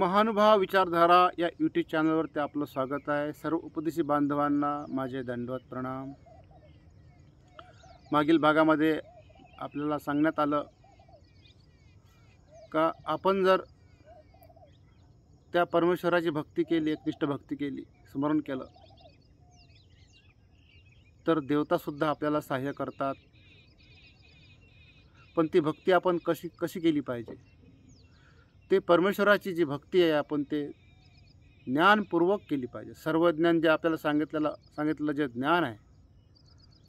महानुभाव विचारधारा या यूट्यूब चॅनलवरती आपलं स्वागत आहे सर्व उपदेशी बांधवांना माझे दंडवत प्रणाम मागील भागामध्ये आपल्याला सांगण्यात आलं का आपण जर त्या परमेश्वराची भक्ती केली एकनिष्ठ भक्ती केली स्मरण केलं तर देवतासुद्धा आपल्याला सहाय्य करतात पण ती भक्ती आपण कशी कशी केली पाहिजे ते परमेश्वराची जी भक्ती आहे आपण ते ज्ञानपूर्वक केली पाहिजे सर्व ज्ञान जे आपल्याला सांगितलेलं सांगितलेलं जे ज्ञान आहे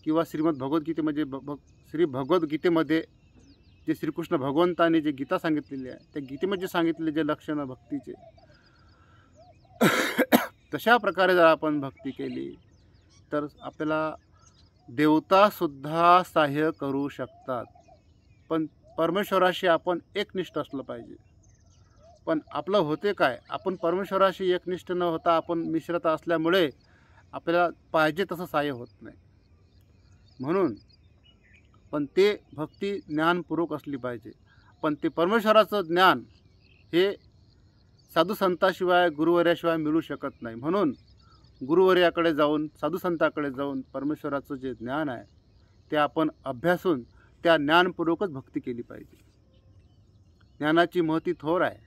किंवा श्रीमद भगवद्गीतेमध्ये भ भग श्री भगवद्गीतेमध्ये जे श्रीकृष्ण भगवंताने जे गीता सांगितलेली आहे त्या गीतेमध्ये सांगितलेले जे लक्षणं भक्तीचे तशा प्रकारे जर आपण भक्ती केली तर आपल्याला देवतासुद्धा सहाय्य करू शकतात पण परमेश्वराशी आपण एकनिष्ठ असलं पाहिजे पण आपलं होते काय आपण परमेश्वराशी एकनिष्ठ न होता आपण मिश्रता असल्यामुळे आपल्याला पाहिजे तसं सहाय्य होत नाही म्हणून पण ते भक्ती ज्ञानपूर्वक असली पाहिजे पण ते परमेश्वराचं ज्ञान हे साधू संतांशिवाय गुरुवर्याशिवाय मिळू शकत नाही म्हणून गुरुवर्याकडे जाऊन साधू संताकडे जाऊन परमेश्वराचं जे ज्ञान आहे ते आपण अभ्यासून त्या ज्ञानपूर्वकच भक्ती केली पाहिजे ज्ञानाची महती थोर आहे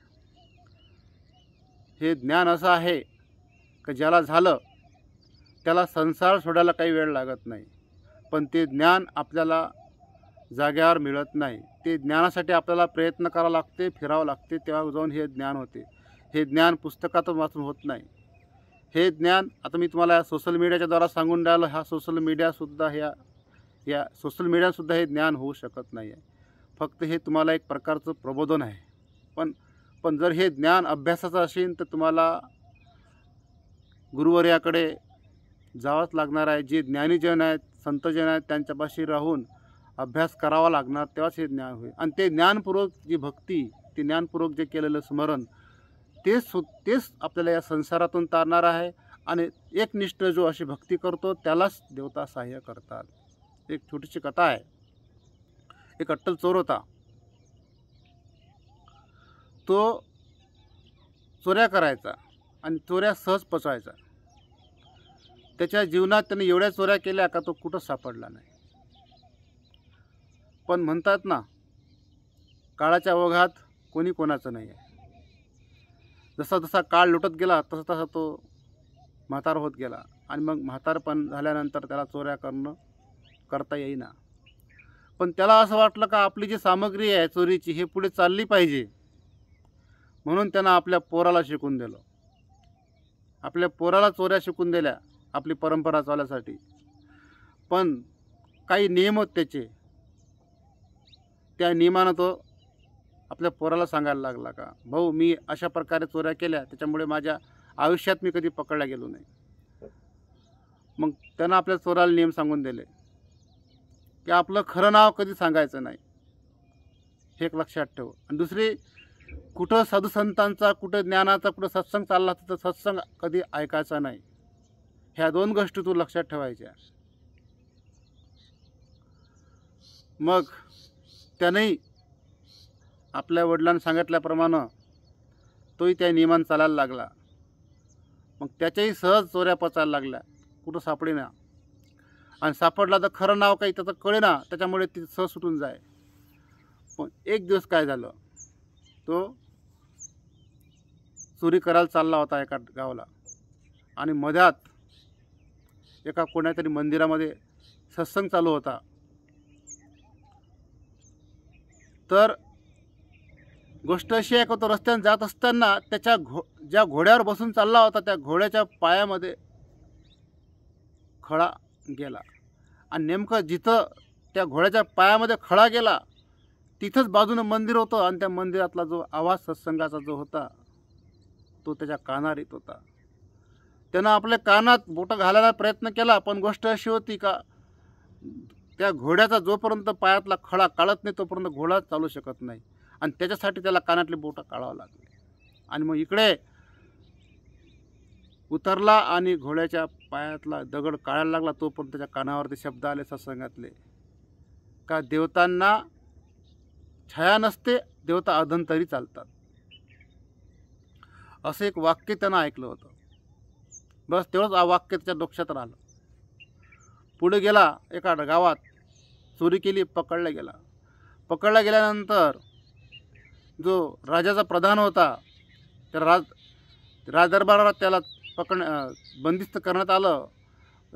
हे ज्ञान असं आहे की ज्याला झालं त्याला संसार सोडायला काही वेळ लागत नाही पण ते ज्ञान आपल्याला जाग्यावर मिळत नाही ते ज्ञानासाठी आपल्याला प्रयत्न करावा लागते फिरावं लागते तेव्हा जाऊन हे ज्ञान होते हे ज्ञान पुस्तकातून वाचून होत नाही हे ज्ञान आता मी तुम्हाला सोशल मीडियाच्याद्वारा सांगून राहिलो हा सोशल मीडियासुद्धा ह्या या सोशल मीडियासुद्धा हे ज्ञान होऊ शकत नाही आहे फक्त हे तुम्हाला एक प्रकारचं प्रबोधन आहे पण पण जर हे ज्ञान अभ्यासाचं असेल तर तुम्हाला गुरुवर्याकडे जावंच लागणार आहे जे ज्ञानीजन आहेत संतजन आहेत त्यांच्यापाशी राहून अभ्यास करावा लागणार तेव्हाच हे ज्ञान होईल आणि ते ज्ञानपूर्वक जी भक्ती ते ज्ञानपूर्वक जे केलेलं स्मरण तेच सु हो, तेच आपल्याला या संसारातून तारणार आहे आणि एकनिष्ठ जो अशी भक्ती करतो त्यालाच देवता सहाय्य करतात एक छोटीशी कथा आहे एक अट्टल चोर होता तो चोऱ्या करायचा आणि चोऱ्या सहज पचवायचा त्याच्या जीवनात त्याने एवढ्या चोऱ्या केल्या का तो कुठं सापडला नाही पण म्हणतात ना काळाच्या ओघात कोणी कोणाचं नाही आहे जसा जसा काळ लुटत गेला तसा तसा तो म्हातार होत गेला आणि मग पण झाल्यानंतर त्याला चोऱ्या करणं करता येईना पण त्याला असं वाटलं का आपली जी सामग्री आहे चोरीची हे पुढे चालली पाहिजे म्हणून त्यांना आपल्या पोराला शिकून दिलं आपल्या पोराला चोऱ्या शिकून दिल्या आपली परंपरा चालण्यासाठी पण काही नियम होते त्याचे त्या नियमानं तो आपल्या पोराला सांगायला लागला का भाऊ मी अशा प्रकारे चोऱ्या केल्या त्याच्यामुळे माझ्या आयुष्यात मी कधी पकडला गेलो नाही मग त्यांना आपल्या चोराला नियम सांगून दिले की आपलं खरं नाव कधी सांगायचं नाही हे एक लक्षात ठेव आणि दुसरी कुठं साधुसंतांचा कुठं ज्ञानाचा कुठं सत्संग चालला तर सत्संग कधी ऐकायचा नाही ह्या दोन गोष्टी तू लक्षात ठेवायच्या मग त्यानेही आपल्या वडिलांना सांगितल्याप्रमाणे तोही त्या नियमान चालायला लागला मग त्याच्याही सहज चोऱ्या पचायला लागल्या कुठं सापडेना आणि सापडला तर खरं नाव काही त्याचं कळेना त्याच्यामुळे ती सहज सुटून जाय पण एक दिवस काय झालं तो चोरी करायला चालला होता एका गावाला आणि मध्यात एका कोणातरी मंदिरामध्ये सत्संग चालू होता तर गोष्ट अशी आहे का तो रस्त्याने जात असताना त्याच्या घो ज्या घोड्यावर बसून चालला होता त्या घोड्याच्या पायामध्ये खळा गेला आणि नेमकं जिथं त्या घोड्याच्या पायामध्ये खळा गेला तिथंच बाजूनं मंदिर होतं आणि त्या मंदिरातला जो आवाज सत्संगाचा जो होता तो त्याच्या कानावर येत होता त्यानं आपल्या कानात बोटं घालायला प्रयत्न केला पण गोष्ट अशी होती का त्या घोड्याचा जोपर्यंत पायातला खळा काळत नाही तोपर्यंत घोडा चालू शकत नाही आणि त्याच्यासाठी त्याला कानातले बोटं काढावं लागले आणि मग इकडे उतरला आणि घोड्याच्या पायातला दगड काढायला लागला तोपर्यंत त्याच्या कानावरती शब्द आले सत्संगातले का देवतांना छाया नसते देवता अधंतरी चालतात असं एक वाक्य त्यानं ऐकलं होतं बस तेवढंच वाक्य त्याच्या डोक्षात राहिलं पुढे गेला एका गावात चोरी केली पकडला गेला पकडला गेल्यानंतर जो राजाचा प्रधान होता त्या राज राजदरबारात त्याला पकड बंदिस्त करण्यात आलं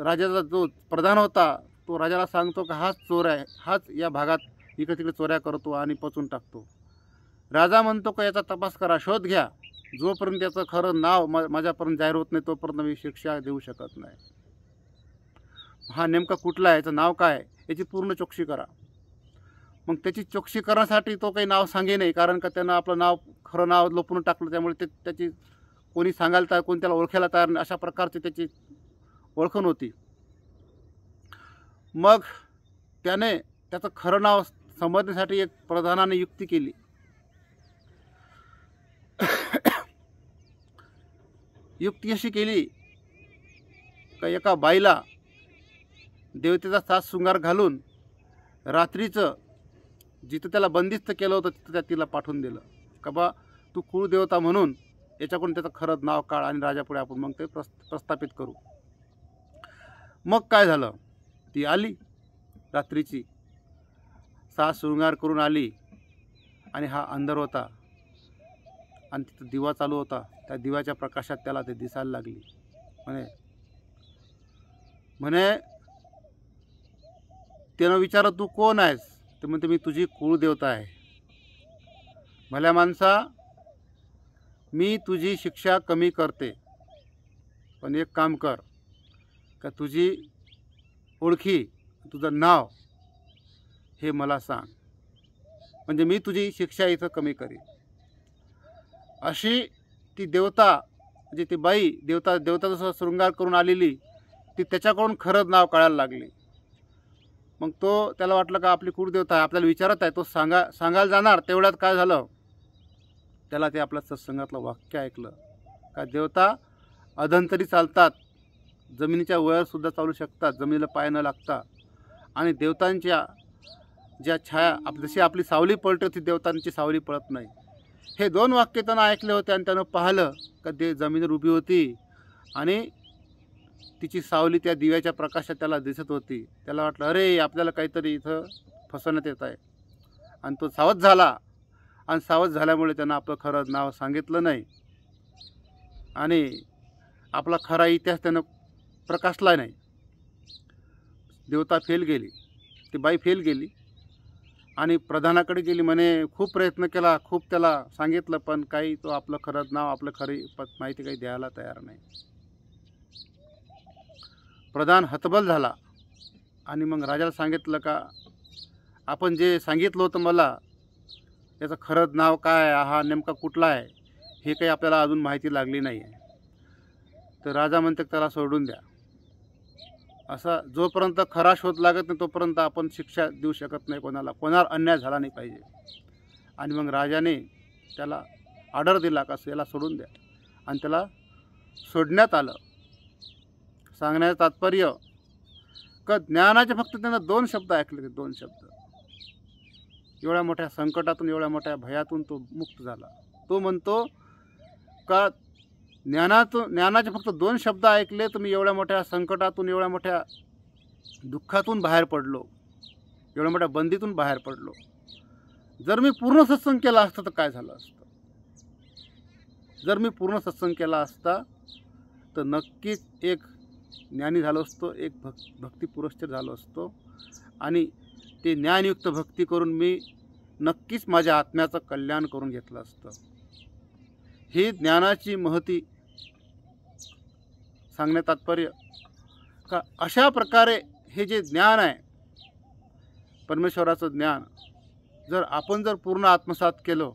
राजाचा जो प्रधान होता तो राजाला सांगतो का हाच चोर आहे हाच या भागात इकडे तिकडे चोऱ्या करतो आणि पचून टाकतो राजा म्हणतो का याचा तपास करा शोध घ्या जोपर्यंत त्याचं खरं नाव माझ्यापर्यंत जाहीर होत नाही तोपर्यंत मी शिक्षा देऊ शकत नाही हा नेमका कुठला आहे याचं नाव काय याची पूर्ण चौकशी करा मग त्याची चौकशी करण्यासाठी तो काही नाव सांगे नाही कारण का त्यानं आपलं नाव खरं नाव लोपून टाकलं त्यामुळे ते त्याची कोणी सांगायला तयार कोणी त्याला ओळखायला तयार नाही अशा प्रकारची त्याची ओळखण होती मग त्याने त्याचं खरं नाव समजण्यासाठी एक प्रधानाने युक्ती केली युक्ती अशी केली का एका बाईला देवतेचा साथ शृंगार घालून रात्रीचं जिथं त्याला बंदिस्त केलं होतं तिथं त्या तिला पाठवून दिलं का बा तू कुळदेवता म्हणून याच्याकडून त्याचं खरंच नाव काढ आणि राजापुढे आपण मग ते प्रस् प्रस्थापित करू मग काय झालं ती आली रात्रीची सास शृंगार करून आली आणि हा अंधार होता आणि तिथं दिवा चालू होता त्या दिव्याच्या प्रकाशात त्याला ते दिसायला लागली म्हणे म्हणे त्यानं विचारलं तू कोण आहेस ते म्हणते मी तुझी कुळदेवता आहे भल्या माणसा मी तुझी शिक्षा कमी करते पण एक काम कर का तुझी ओळखी तुझं नाव हे मला सांग म्हणजे मी तुझी शिक्षा इथं कमी करीन अशी ती देवता म्हणजे ती बाई देवता देवता जसं शृंगार करून आलेली ती त्याच्याकडून खरंच नाव कळायला लागली मग तो त्याला वाटलं का आपली कुडदेवता आहे आपल्याला विचारत आहे तो सांगा सांगायला जाणार तेवढ्यात काय झालं त्याला ते आपल्या सत्संगातलं वाक्य ऐकलं का देवता अधंतरी चालतात जमिनीच्या वयरसुद्धा चालू शकतात जमिनीला पाय न लागता आणि देवतांच्या ज्या छाया आप जशी आपली सावली पळते ती देवतांची सावली पळत नाही हे दोन वाक्य त्यांना ऐकले होते आणि त्यानं पाहिलं का ते जमिनीवर उभी होती आणि तिची सावली त्या दिव्याच्या प्रकाशात त्याला दिसत होती त्याला वाटलं अरे आपल्याला काहीतरी इथं फसवण्यात येत आहे आणि तो सावध झाला आणि सावध झाल्यामुळे त्यांना आपलं खरं नाव सांगितलं नाही आणि आपला खरा इतिहास त्यानं प्रकाशला नाही देवता फेल गेली ती बाई फेल गेली आणि प्रधानाकडे गेली म्हणे खूप प्रयत्न केला खूप त्याला सांगितलं पण काही तो आपलं खरंच नाव आपलं खरी माहिती काही द्यायला तयार नाही प्रधान हतबल झाला आणि मग राजाला सांगितलं का आपण जे सांगितलं होतं मला त्याचं खरंच नाव काय हा नेमका कुठला आहे हे काही आपल्याला अजून माहिती लागली नाही आहे तर राजा म्हणते त्याला सोडून द्या असा जोपर्यंत खरा शोध लागत नाही तोपर्यंत आपण शिक्षा देऊ शकत नाही कोणाला कोणावर अन्याय झाला नाही पाहिजे आणि मग राजाने त्याला ऑर्डर दिला का याला सोडून द्या आणि त्याला सोडण्यात आलं सांगण्याचं तात्पर्य का ज्ञानाचे फक्त त्यांना दोन शब्द ऐकले ते दोन शब्द एवढ्या मोठ्या संकटातून एवढ्या मोठ्या भयातून तो मुक्त झाला तो म्हणतो का ज्ञानातून ज्ञानाचे फक्त दोन शब्द ऐकले तर मी एवढ्या मोठ्या संकटातून एवढ्या मोठ्या दुःखातून बाहेर पडलो एवढ्या मोठ्या बंदीतून बाहेर पडलो जर मी पूर्ण सत्संग केला असता तर काय झालं असतं जर मी पूर्ण सत्संग केला असता तर नक्कीच एक ज्ञानी झालो असतो एक भक् भक्तिपुरस्थिर झालो असतो आणि ते ज्ञानयुक्त भक्ती करून मी नक्कीच माझ्या आत्म्याचं कल्याण करून घेतलं असतं ही ज्ञानाची महती सांगण्यात तात्पर्य का अशा प्रकारे हे जे ज्ञान आहे परमेश्वराचं ज्ञान जर आपण जर पूर्ण आत्मसात केलं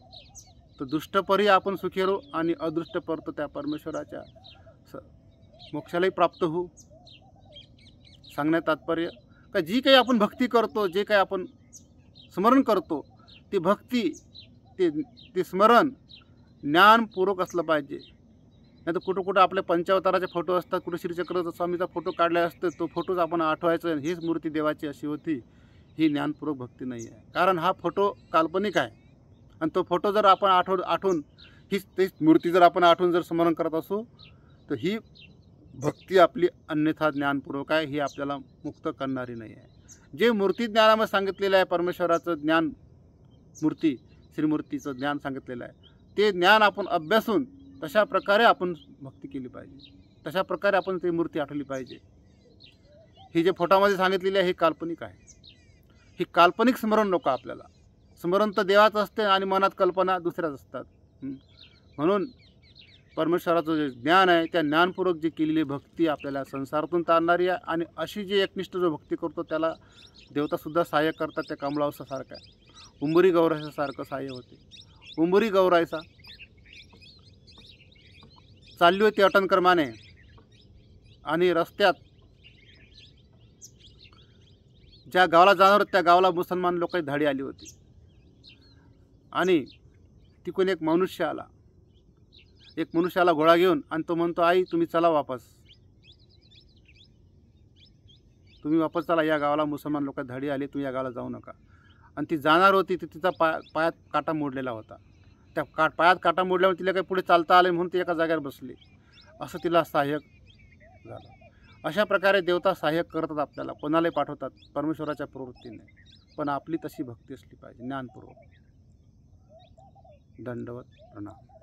तर दुष्टपरी आपण सुखी आणि अदृष्टपर तर त्या परमेश्वराच्या स मोक्षालाही प्राप्त होऊ सांगण्यात तात्पर्य का जी काही आपण भक्ती करतो जे काही आपण स्मरण करतो ती भक्ती ते ते स्मरण ज्ञानपूर्वक असलं पाहिजे तर कुठं कुठं आपले पंचावताराचे फोटो असतात कुठं श्रीचक्र स्वामीचा फोटो काढले असतो तो फोटोच आपण आठवायचा हीच मूर्ती देवाची अशी होती ही ज्ञानपूर्वक भक्ती नाही आहे कारण हा फोटो काल्पनिक आहे आणि तो फोटो जर आपण आठव आठवून हीच तीच मूर्ती जर आपण आठवून जर स्मरण करत असू तर ही भक्ती आपली अन्यथा ज्ञानपूर्वक आहे ही आपल्याला मुक्त करणारी नाही आहे जे मूर्ती ज्ञानामध्ये सांगितलेलं आहे परमेश्वराचं ज्ञान मूर्ती श्रीमूर्तीचं ज्ञान सांगितलेलं आहे ते ज्ञान आपण अभ्यासून तशा प्रकारे आपण भक्ती केली पाहिजे तशा प्रकारे आपण ती मूर्ती आठवली पाहिजे ही जे फोटामध्ये सांगितलेली आहे ही काल्पनिक आहे ही काल्पनिक स्मरण नको आपल्याला स्मरण तर देवाचं असते आणि मनात कल्पना दुसऱ्याच असतात म्हणून परमेश्वराचं जे ज्ञान आहे त्या ज्ञानपूर्वक जी केलेली भक्ती आपल्याला संसारातून तारणारी आहे आणि अशी जी एकनिष्ठ जो भक्ती करतो त्याला देवतासुद्धा सहाय्य करतात त्या कांबळावसासारखं आहे उंबरी गौरायसासारखं सहाय्य होते उंबरी गौरायचा चालली होती अटनक्रमाने आणि रस्त्यात ज्या गावाला जाणार त्या गावाला मुसलमान लोकांची धाडी आली होती आणि तिकून एक मनुष्य आला एक मनुष्याला घोडा घेऊन आणि तो म्हणतो आई तुम्ही चला वापस तुम्ही वापस चला या गावाला मुसलमान लोक धाडी आली तुम्ही या गावाला जाऊ नका आणि ती जाणार होती ती तिचा पाय पायात काटा मोडलेला होता त्या काट पायात काटा मोडल्यामुळे तिला काही पुढे चालता आले म्हणून ती एका जागेवर बसली असं तिला सहाय्यक झालं अशा प्रकारे देवता सहाय्यक करतात आपल्याला कोणालाही पाठवतात परमेश्वराच्या प्रवृत्तीने पण आपली तशी भक्ती असली पाहिजे ज्ञानपूर्वक दंडवत प्रणाम